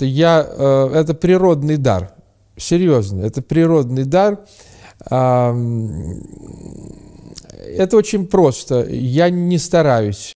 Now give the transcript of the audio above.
Я, э, это природный дар. Серьезно, это природный дар. это очень просто. Я не стараюсь.